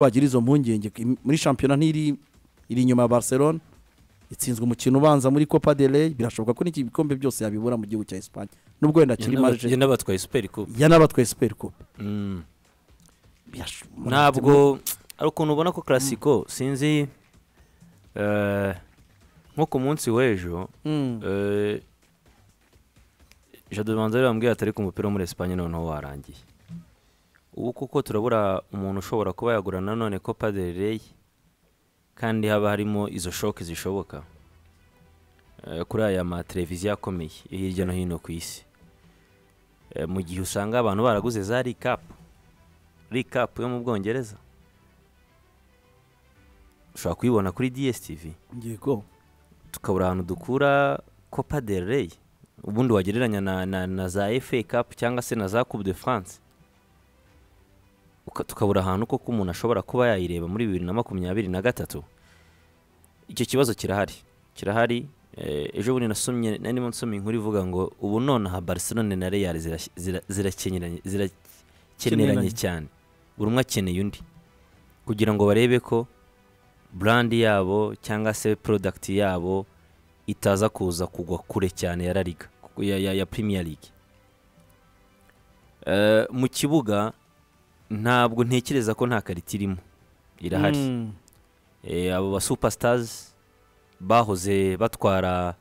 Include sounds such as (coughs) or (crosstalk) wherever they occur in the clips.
bagira izo mpungenge muri shampiyona ntiri iri inyuma ya barcelona itsinzwe umukino ubanza muri copa de rey birashoboka ko n'iki bikombe byose yabibura mu gihugu cya esipanye nubwo wenda kiri marge yanabatwaye superi kupe yanabatwaye superi kupe mm. ntabwo hari ukuntu ubona ko karasiko mm. sinzi eh, nko ku munsi w'ejo mm. eh, jado banza yambwiye atari ku mupira wo muri esipanye noneho warangiye ubu kuko turabura umuntu ushobora kuba yagura nanone ko paderereye kandi haba harimo izo shoke zishoboka eh, kuri aya mateleviziyo akomeye hirya no hino ku isi eh, mu gihe usanga abantu baraguze za rikapu rikapu yo mu bwongereza ushobora kuyibona kuri dsTV tukabura ahantu dukura copa del rey ubundi wagereranya na za efe kapu cyangwa se na za coupe de france tukabura ahantu koko umuntu ashobora kuba yayireba muri bibiri na makumyabiri na gatatu icyo kibazo kirahari kirahari eh, ejo bundi nasomye narimo nsomye inkuru ivuga ngo ubu nonaha barcelone na real zirakeneranye cyane buri umwe akeneye undi kugira ngo barebe ko brand yabo cyangwa se product yabo itaza kuza kugwa kure cyane ya La Liga ya Premier League eh, mu kibuga ntabwo ntekereza ko nta karita irimo irahari hmm. eh, abo ba supasitazi bahoze batwara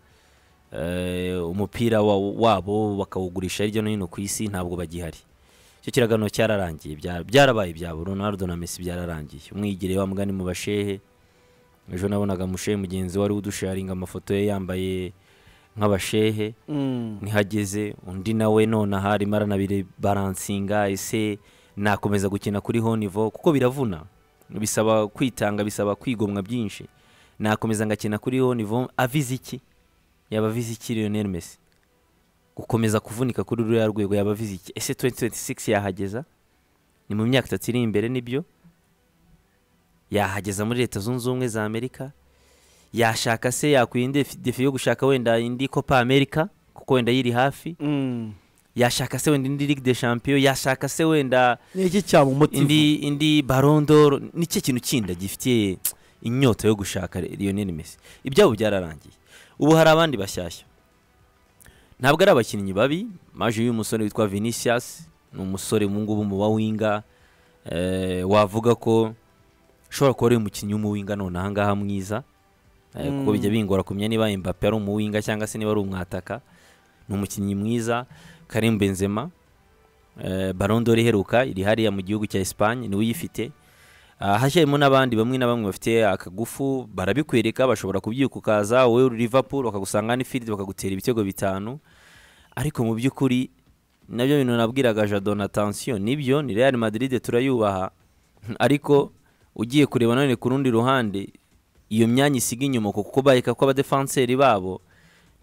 eh, umupira wabo bakawugurisha hirya no hino ku isi ntabwo bagihari icyo kiragano cyararangiye byarabaye ibyabo ronaldo na Messi byararangiye umwigire wa mugani mu bashehe ejo nabonaga mushehe mugenzi wari udusharinga amafoto ye yambaye nk'abashehe hmm. ntihageze undi nawe none aha arimo aranabire baransinga ese nakomeza gukina kuri honivo kuko biravuna bisaba kwitanga bisaba kwigomwa byinshi nakomeza ngakina kuri honivo avize iki yaba avize iki Lionel Messi gukomeza kuvunika kuri ruriya rwego yaba avize iki ese 2026 yahageza ni mu myaka itatu iri imbere nibyo yahageza muri leta zunze ubumwe za amerika yashaka se yakwiye indi yo gushaka wenda indi kopa amerika kuko wenda yiri hafi mm. yashaka se wenda indi ligue de champion yashaka se wenda iki cyaba umutima indi indi barondoro nicyo kintu kindi gifitiye inyota yo gushaka iyo Lionel Messi ibyabo byararangiye ubu hari abandi bashyashya ntabwo ari abakinnyi babi maje y'uyu musore witwa Vinicius ni umusore mu ngubu mu bawinga eh, wavuga ko ushobora kuba ari umukinnyi w'umuwinga none ahangaha mwiza eh, kuko mm. bijya bingora kumenya niba Mbappe ari umuwinga cyangwa se niba ari umwataka ni umukinnyi mwiza Karim Benzema eh, Ballon iheruka iri hariya mu gihugu cya Espagne niwe uyifite ah, hashyiramo n'abandi bamwe na bamwe bafite akagufu barabikwereka bashobora kubyuka ukaza wowe Liverpool bakagusanga n'ifiriti bakagutera ibitego bitanu ariko mu by'ukuri nabyo bintu nabwiraga jado na tansiyo nibyo ni Real Madrid turayubaha (laughs) ariko ugiye kureba none ku rundi ruhande iyo myanya isiga inyuma kuko bayika ko abadefanseri babo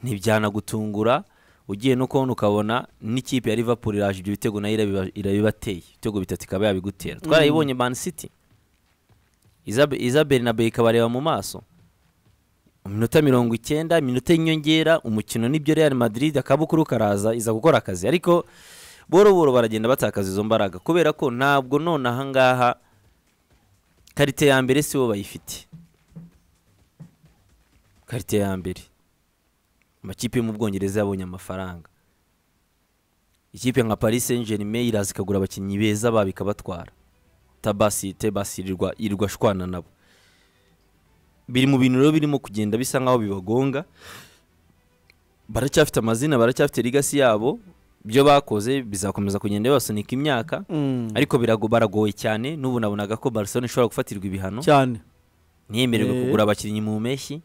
ntibyanagutungura ugiye no kubona ukabona n'ikipe ya Liverpool iraje ibyo bitego nayo irabibateye ibitego bitatu ikaba yabigutera twarayibonye mm. Man City Isabel na Bey ikabareba mu maso iminota mirongo icyenda iminota y'inyongera umukino n'ibyo Real Madrid akabukuru karaza iza gukora akazi ariko boro boro baragenda batakaza izo mbaraga kubera ko ntabwo none ahangaha karite ya mbere si bo bayifite karite ya mbere amakipe yo mu bwongereza yabonye amafaranga ikipe nka paris saint germain ikagura abakinnyi beza babo ikabatwara tabasi tebasi irwa irwa shwana nabo biri mu bintu rero birimo kugenda bisa nkaho bibagonga baracyafite amazina baracyafite ligasi yabo ibyo bakoze bizakomeza kugenda bibasunika imyaka mm. ariko baragoye cyane n'ubu nabonaga ko barcelona ishobora gufatirwa ibihano cyane ntiyemererwe eh. kugura abakinnyi mu mpeshyi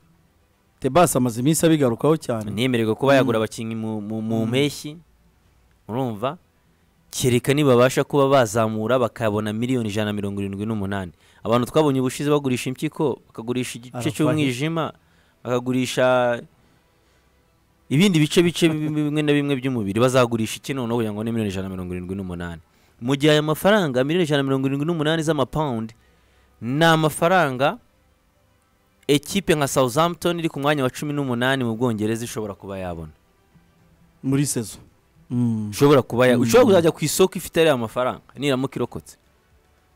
tebasi amaze iminsi abigarukaho cyane ntiyemererwe kuba yagura mm. abakinnyi mu mm. mpeshyi urumva kereka nibabasha kuba bazamura bakabona miliyoni ijana na mirongo irindwi n'umunani abantu twabonye ubushize bagurisha impyiko bakagurisha igice cy'umwijima bakagurisha ibindi bice bice bimwe na bimwe by'umubiri bazagurisha iki noneho kugira ngo ni miliyoni ijana na mirongo irindwi n'umunani mu gihe aya mafaranga miliyoni ijana na mirongo irindwi n'umunani z'amapawundi ni amafaranga ekipe nka Southampton iri ku mwanya wa cumi n'umunani mu bwongereza ishobora kuba yabona muri sezo ushobora mm. kuba yabona mm. ushobora kuzajya ku isoko ifite ariya mafaranga niramuka irokotse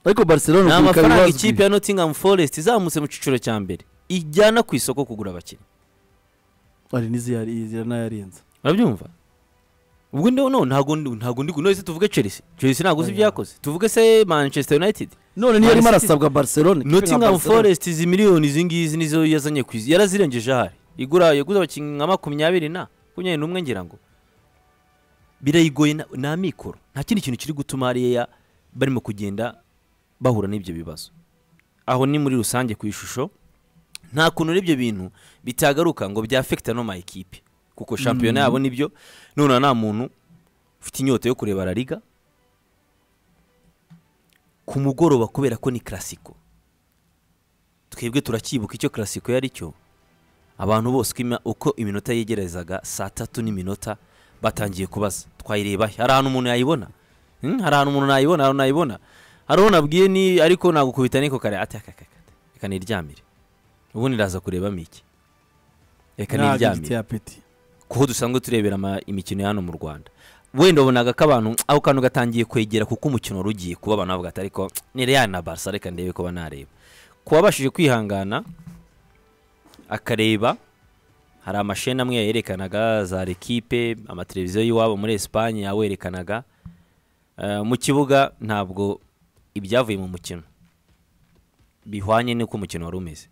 ariko barcelona ni amafaranga ikipe ya Nottingham Forest izamutse mu cyiciro cya mbere ijyana ku isoko kugura abakinnyi hari n'izirarenza urabyumva ubwo ndeho none ntabwo ndi none se tuvuge chelsea chelsea ntabwo uzi ibyo tuvuge se manchester united none niyo arimo arasabwa barcelone nottingham forest izi miliyoni izi ngizi nizo yazanye ku isi yarazirengeje ahari igura yaguze abakinnyi nka makumyabiri na makumyabiri n'umwe ngira ngo birayigoye na mikoro nta kindi kintu kiri gutuma hariya barimo kugenda bahura n'ibyo bibazo aho ni muri rusange ku ishusho nta kuntu ibyo bintu bitagaruka ngo byafekita no mayikipe kuko shampiyona yabo mm. nibyo none nta muntu ufite inyota yo kureba arariga ku mugoroba kubera ko ni karasiko twebwe turacyibuka icyo karasiko yari cyo abantu bose uko iminota yegerezaga saa tatu n'iminota batangiye kubaza twayireba hari ahantu umuntu yayibona hmm? hari ahantu umuntu nayibona hari nayibona hari uwo nabwiye ni ariko nagukubita niko kare ati reka kuko dusanzwe turebera imikino hano mu rwanda wenda wabonaga ko abantu aho kantu gatangiye kwegera kuko umukino wari kuba abantu bavuga ariko ni reya na barisa reka ndebe ko banareba ku wabashije kwihangana akareba hari amasheni amwe yerekanaga za rekipe amateleviziyo y'iwabo muri esipanye yawerekanaga eh, mu kibuga ntabwo ibyavuye mu mukino bihwanye n'uko umukino wari umeze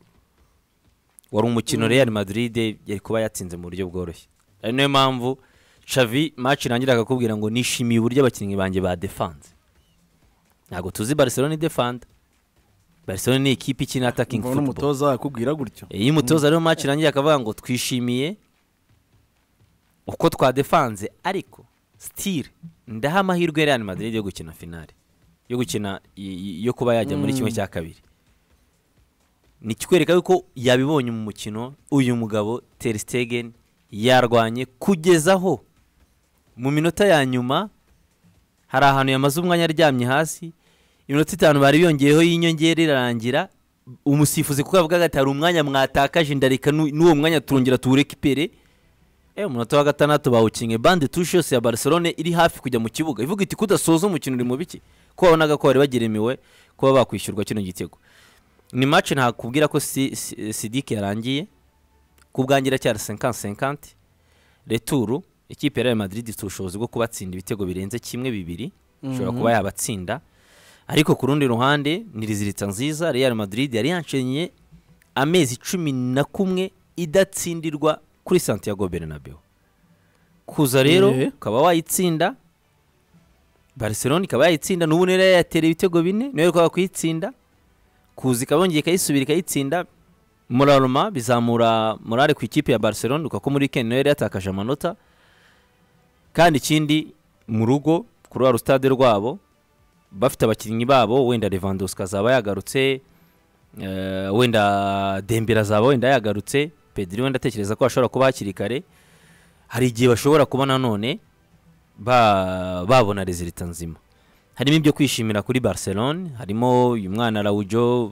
wari umukino mm. real madrid yari kuba yatsinze mu buryo bworoshye ari nayo mpamvu shavi maci irangira akakubwira ngo nishimiye uburyo abakinnyi banjye badefanze ntabwo tuzi barcelona idefanda barcelona ni ikipe ikina atakingi futubo umutoza yakubwira gutyo iyo umutoza rero maci irangira akavuga ngo twishimiye uko twadefanze ariko sitire ndaha amahirwe real madrid yo gukina finale yo gukina yo kuba yajya muri kimwe cya kabiri ni ikikwereka yuko yabibonye mu mukino uyu mugabo terisitegen yarwanye kugeza aho mu minota ya nyuma hari ahantu yamaze umwanya aryamye hasi iminota itanu bari biyongeyeho y'inyongera irarangira umusifuzi kuko avuga ati hari umwanya mwatakaje indarika n'uwo mwanya turongera tuwurekipere ewe eh, umunota wa gatandatu bawukinye bande tushi yose ya barcelone iri hafi kujya mu kibuga ivuga iti kudasoza umukino uri mu biki ko wabonaga ko bari bageremewe kuba bakwishyurwa kino gitego ni mace ntakubwira ko sidike yarangiye ku bwangira cyari senkanti senkanti returu ikipe ya real madrid ifite ubushobozi bwo kubatsinda ibitego birenze kimwe bibiri ishobora mhm. kuba yabatsinda ariko ku rundi ruhande ni riziritsa nziza real madrid yari yanshennye amezi cumi na kumwe idatsindirwa kuri santiago Bernabeu kuza rero eh. ukaba wayitsinda barcelona ikaba yayitsinda n'ubu rero yatera ibitego bine niyo ikaba kuyitsinda kuza ikaba yongeye ikayisubira ikayitsinda muraruma bizamura morale ku ikipe ya barcelona kuko muri weekend nayo yari yatakaje amanota kandi ikindi mu rugo kuri wa rusitade rwabo bafite abakinnyi babo wenda levandowski azaba yagarutse eh, wenda dembera azaba wenda yagarutse pedro wenda atekereza ko bashobora kuba hakiri kare hari igihe bashobora kuba nanone babona rezilita nzima harimo ibyo kwishimira kuri barcelona harimo uyu mwana rawujo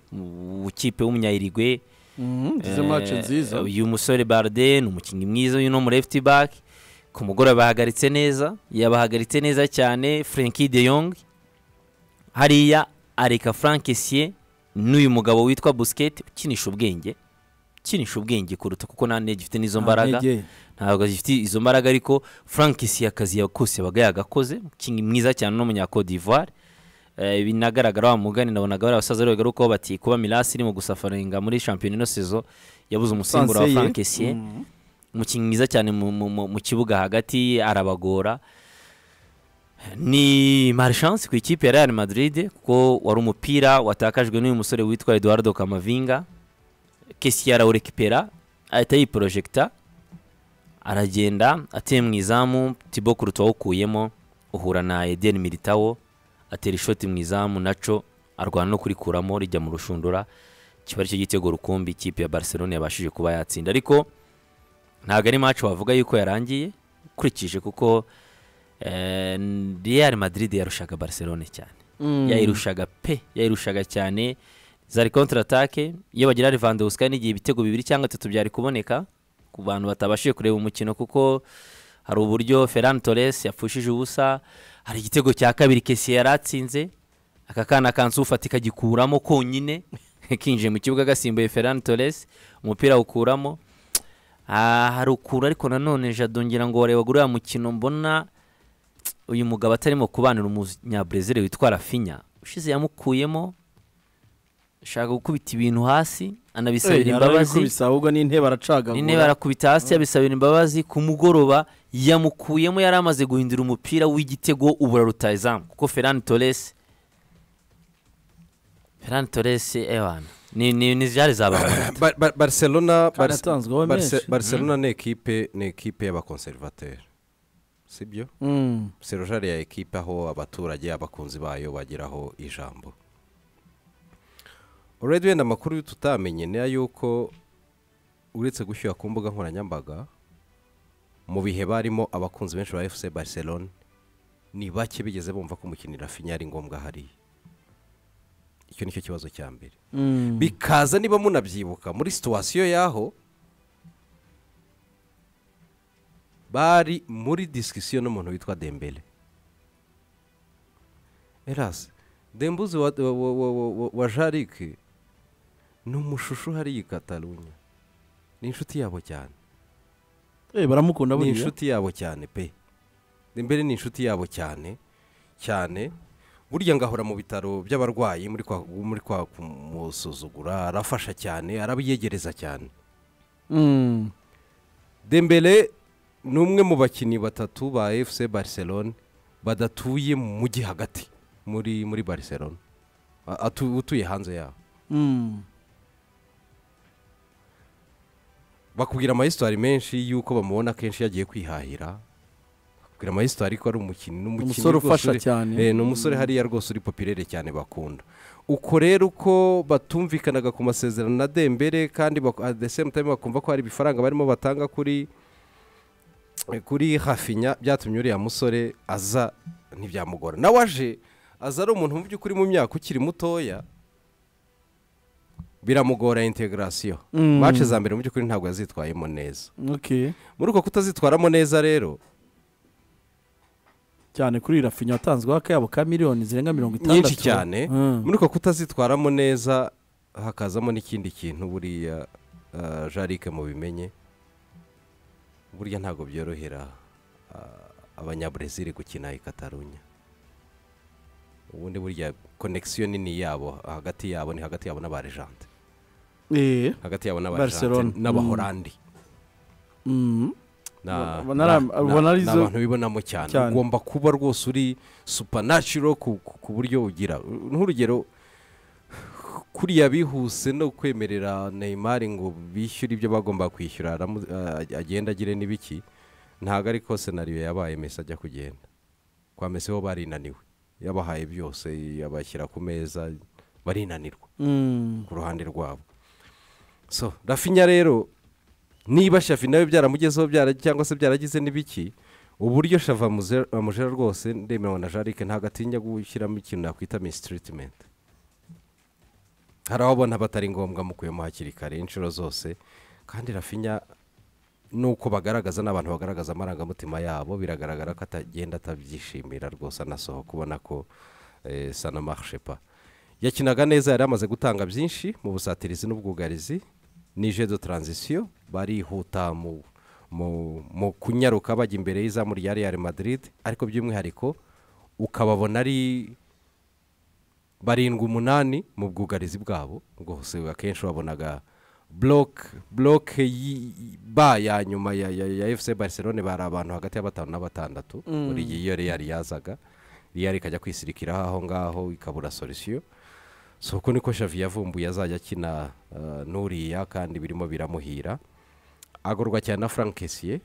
w'ikipe w'umunyayirigwe Mm-hmm. Eh, uyu musore baride ni umukinnyi mwiza uyu ni umurefiti baki ku mugoroba bahagaritse neza yabahagaritse neza cyane frank de yong hariya areka frank n'uyu mugabo witwa busiketi ukinisha ubwenge ukinisha ubwenge kuruta kuko nta ntege ifite n'izo mbaraga ntabwo zifite izo mbaraga ariko frank siye akazi kose yabaga yagakoze umukinnyi mwiza cyane no munyakodivuwari Eh, binagaragara wa mugani nabonaga bari abasaza bagarukaho bati kuba mirasi irimo gusafaringa muri shampiyona ino sezo yabuze umusimbura wa frank mm. umukinnyi mwiza cyane mu kibuga hagati arabagora ni marishanse ku ikipe ya real madrid kuko wari umupira watakajwe n'uyu musore witwa eduardo kamavinga kesiye arawurekipera ahita yiporojegita aragenda ateye mu izamu tibo kuruta wawukuyemo uhura na edeni militawo atera ishoti mu izamu naco arwana no kurikuramo rijya mu rushundura kiba aricyo gitego rukumbi ikipe ya barcelona yabashije kuba yatsinda ariko ntabwo ari match wavuga yuko yarangiye ukurikije kuko eh, real madrid yarushaga barcelona cyane mm. yayirushaga pe yayirushaga cyane zari kontaratake iyo bagira rivandewusika n'igihe ibitego bibiri cyangwa bitatu byari kuboneka ku bantu batabashije kureba umukino kuko hari uburyo ferran torres yapfushije ubusa hari igitego cya kabiri kesi yari atsinze aka kana kansufatika kagikuramo konyine (laughs) kinjiye mu kibuga gasimbuye ferrand torres umupira awukuramo ah, harukura ariko nanone jado ngira ngo wareba uriya mukino mbona uyu mugabo atarimo kubanira umunyabrezil witwa rafinya ushize yamukuyemo ashaka gukubita ibintu hasi anabisabira eh, imbabazi n'intebe aracagagura n'intebe arakubita hasi abisabira imbabazi ku mugoroba yamukuyemo yari amaze guhindura umupira w'igitego ubura rutayizamu kuko ferani toresi ferani toresi ebana eh, ni zari zabaye (coughs) barcelona barcelona mm. ni ekipe ni ekipe y'abakonservateri si byo mm. serojari ya ekipe aho abaturage abakunzi bayo bageraho ijambo uredi wenda amakuru tutamenye ni ay'uko uretse gushyira ku mbuga nkoranyambaga mu bihe barimo abakunzi benshi ba efuse barcelone ni bake bigeze bumva ko umukinnyi rafinya ari ngombwa hariya icyo ni cyo kibazo cya mbere mm. bikaza niba munabyibuka muri situwasiyo y'aho bari muri disikisiyo n'umuntu witwa dembele erase dembuzi wa jarike ni umushusho hariya i katalunya ni inshuti yabo cyane baramukunda buriya ni inshuti yabo cyane pe mbere ni inshuti yabo cyane cyane burya ngahora mu bitaro by'abarwayi muri kwa kumusuzugura arafasha cyane arabiyegereza cyane mm. Dembele ni umwe mu bakinnyi batatu ba FC barcelone badatuye mu mujyi hagati muri muri barcelone utuye hanze yaho mm. bakubwira amayisitari menshi y'uko bamubona akenshi yagiye kwihahira bakubwira amayisitari ko ari umukinnyi umusore ufasha cyane eh, ni umusore mm. hariya rwose uri popirere cyane bakunda uko rero uko batumvikanaga ku masezerano na dembere kandi the bakumva ko hari ibifaranga barimo batanga kuri eh, kuri hafinya byatumye uriya musore aza ntibyamugora nawe aje aza ari umuntu mu by'ukuri mu myaka ukiri mutoya biramugora integarasiyo mace mm. za mbere mu by'ukuri ntabwo yazitwayemo neza muri uko kutazitwaramo neza rero cyane kuri rafinya watanzweho akayabo ka miliyoni zirenga mirongo itandatu nyinshi cyane mm. muri uko kutazitwaramo neza hakazamo n'ikindi kintu buriya uh, jarike mubimenye burya ntabwo byorohera uh, abanyaburezili gukina i katarunya ubundi burya konekisiyo nini yabo hagati yabo ni hagati yabo n'abarejante hagati yabo n'abahorandi mm. Mm. abantu bibonamo cyane ugomba kuba rwose uri supanashiro ku buryo ugira nk'urugero kuriya bihuse no kwemerera Neymar ngo bishyure ibyo bagomba kwishyura eh, agenda agire n'ibiki ntabwo ariko senariyo yabaye mesi ajya kugenda kwa mesi ho barinaniwe yabahaye byose yabashyira ku meza barinanirwa mm. ku ruhande rwabo so rafinya rero niba shafi nawe byaramugezeho cyangwa se byaragize n'ibiki uburyo shava amujera rwose ndemewe na jarike ntabwo atinya gushyiramo ikintu nakwita misitiritimenti hari aho ubona batari ngombwa mukuyemo hakiri kare inshuro zose kandi rafinya nuko bagaragaza n'abantu bagaragaza amarangamutima yabo biragaragara ko atagenda atabyishimira rwose anasohoka kubona ko sana eh, yakinaga neza yari amaze gutanga byinshi mu busatirizi n'ubwugarizi nijedo taranzisiyo barihuta mu mu kunyaruka bajya imbere y'izamu rya real madrid ariko by'umwihariko ukababona ari barindwi umunani mu bwugarizi bwabo bwose akenshi wabonaga buroke ba ya nyuma ya efuse barcelone bari abantu hagati ya batanu na batandatu mm. buri gihe iyo real yazaga real ikajya kwisirikira aho ngaho ikabura solisiyo si uko niko shaviye yavumbuye azajya akina eh, n'uriya kandi birimo biramuhira agorwa cyane na frank kesiye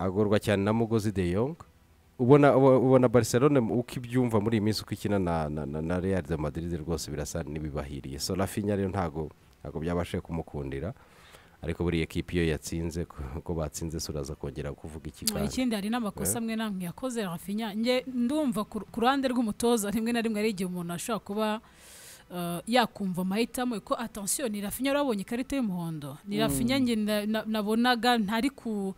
agorwa cyane na mugozi de yong ubona ubona barcelone uko ibyumva muri iyi minsi uko ikina na real de madrid rwose birasa n'ibibahiriye so rafinya rero ntabwo ntabwo byabashije kumukundira ariko buriya ekipi iyo yatsinze ko batsinze suraza kongera kuvuga iki ikindi hari n'amakosa eh? amwe n'amwe yakoze rafinya ndumva ku ruhande rw'umutoza rimwe na rimwe hari igihe umuntu ashobora kuba Eh, yakumva amahitamo ko atansiyo nirafinya urabonye ikarita y'umuhondo mm. nirafinya njye nabonaga ntari ku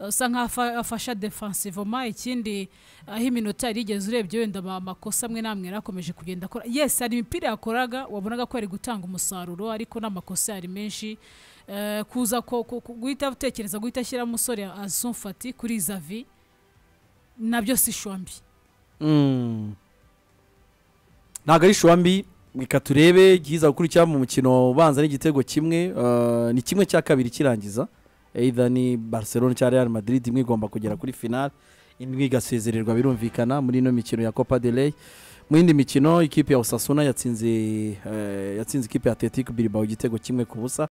usa eh, nkaho afasha defansivoma ikindi aho iminota yari igeze urebye wenda amakosa amwe n'amwe yari akomeje kugenda akora yesi hari imipira yakoraga wabonaga ko yari gutanga umusaruro ariko n'amakosa yari menshi eh, kuza guhita utekereza guhita ashyira umusore azumfati kuri zavi nabyo si ishwambi mm. ntabwo ari ishwambi reka turebe gihiza gukurikira mu mukino ubanza n'igitego kimwe uh, ni kimwe cya kabiri kirangiza either ni barcelona cyangwa real madrid imwe igomba kugera kuri final indi igasezererwa birumvikana muri ino mikino ya copa de rey mu yindi mikino ikipe ya osasuna yatsinze uh, yatsinze ikipe ya atletico bilbao igitego kimwe ku busa